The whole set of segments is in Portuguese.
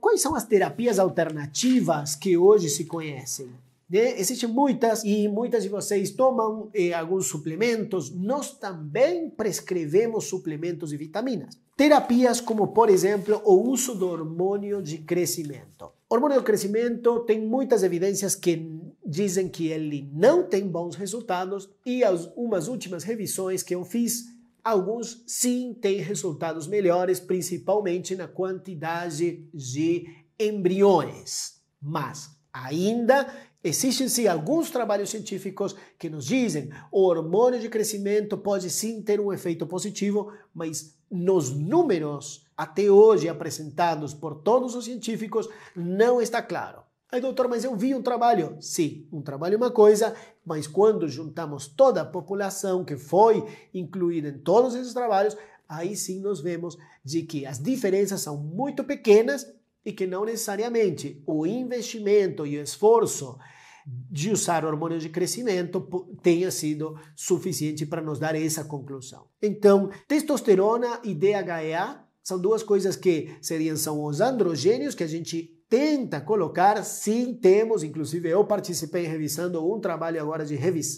Quais são as terapias alternativas que hoje se conhecem? Né? Existem muitas e muitas de vocês tomam eh, alguns suplementos. Nós também prescrevemos suplementos e vitaminas. Terapias como, por exemplo, o uso do hormônio de crescimento. O hormônio de crescimento tem muitas evidências que dizem que ele não tem bons resultados e algumas últimas revisões que eu fiz Alguns sim têm resultados melhores, principalmente na quantidade de embriões. Mas ainda existem alguns trabalhos científicos que nos dizem o hormônio de crescimento pode sim ter um efeito positivo, mas nos números até hoje apresentados por todos os científicos não está claro. Aí, doutor, mas eu vi um trabalho. Sim, um trabalho é uma coisa, mas quando juntamos toda a população que foi incluída em todos esses trabalhos, aí sim nós vemos de que as diferenças são muito pequenas e que não necessariamente o investimento e o esforço de usar hormônios de crescimento tenha sido suficiente para nos dar essa conclusão. Então, testosterona e DHEA são duas coisas que seriam são os androgênios que a gente tenta colocar, sim, temos, inclusive eu participei revisando um trabalho agora de,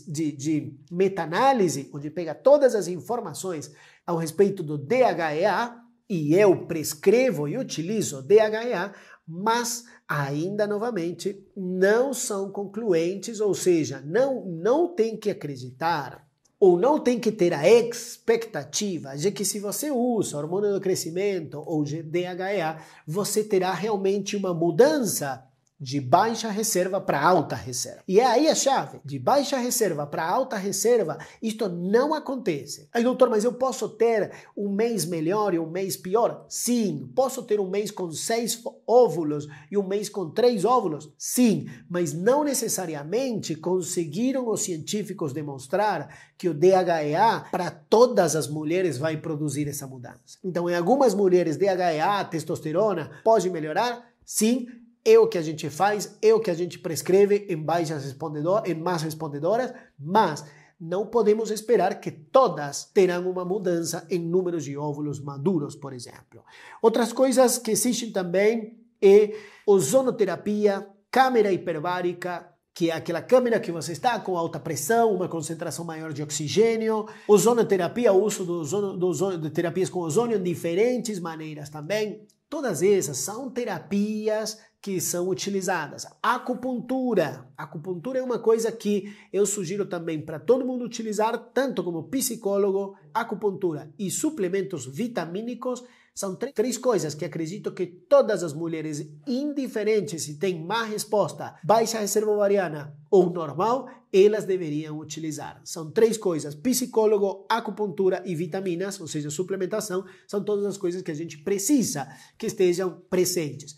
de, de meta-análise, onde pega todas as informações ao respeito do DHEA, e eu prescrevo e utilizo DHEA, mas ainda novamente não são concluentes, ou seja, não, não tem que acreditar ou não tem que ter a expectativa de que se você usa hormônio do crescimento ou DHEA, você terá realmente uma mudança de baixa reserva para alta reserva. E é aí a chave, de baixa reserva para alta reserva, isto não acontece. Aí, doutor, mas eu posso ter um mês melhor e um mês pior? Sim. Posso ter um mês com seis óvulos e um mês com três óvulos? Sim. Mas não necessariamente conseguiram os científicos demonstrar que o DHEA para todas as mulheres vai produzir essa mudança. Então, em algumas mulheres, DHEA, testosterona, pode melhorar? Sim, é o que a gente faz, é o que a gente prescreve em, baixas respondedoras, em mais respondedoras, mas não podemos esperar que todas terão uma mudança em números de óvulos maduros, por exemplo. Outras coisas que existem também é ozonoterapia, câmera hiperbárica, que é aquela câmera que você está com alta pressão, uma concentração maior de oxigênio, ozonoterapia, o uso do ozono, do ozono, de terapias com ozônio em diferentes maneiras também, Todas essas são terapias que são utilizadas. Acupuntura. Acupuntura é uma coisa que eu sugiro também para todo mundo utilizar, tanto como psicólogo, acupuntura e suplementos vitamínicos são três coisas que acredito que todas as mulheres, indiferentes se têm má resposta, baixa reserva ovariana ou normal, elas deveriam utilizar. São três coisas: psicólogo, acupuntura e vitaminas, ou seja, suplementação, são todas as coisas que a gente precisa que estejam presentes.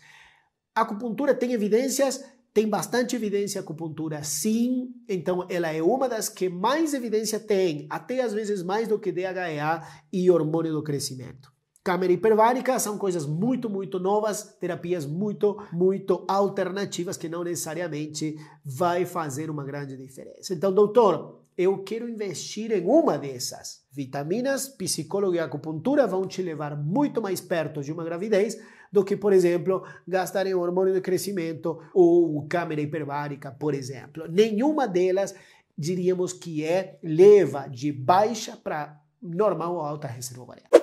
acupuntura tem evidências tem bastante evidência acupuntura, sim. Então, ela é uma das que mais evidência tem, até às vezes mais do que DHEA e hormônio do crescimento. Câmera hiperbárica são coisas muito, muito novas, terapias muito, muito alternativas que não necessariamente vai fazer uma grande diferença. Então, doutor, eu quero investir em uma dessas. Vitaminas, psicólogo e acupuntura vão te levar muito mais perto de uma gravidez do que, por exemplo, gastar em hormônio de crescimento ou câmera hiperbárica, por exemplo. Nenhuma delas diríamos que é leva de baixa para normal ou alta reserva ovariana.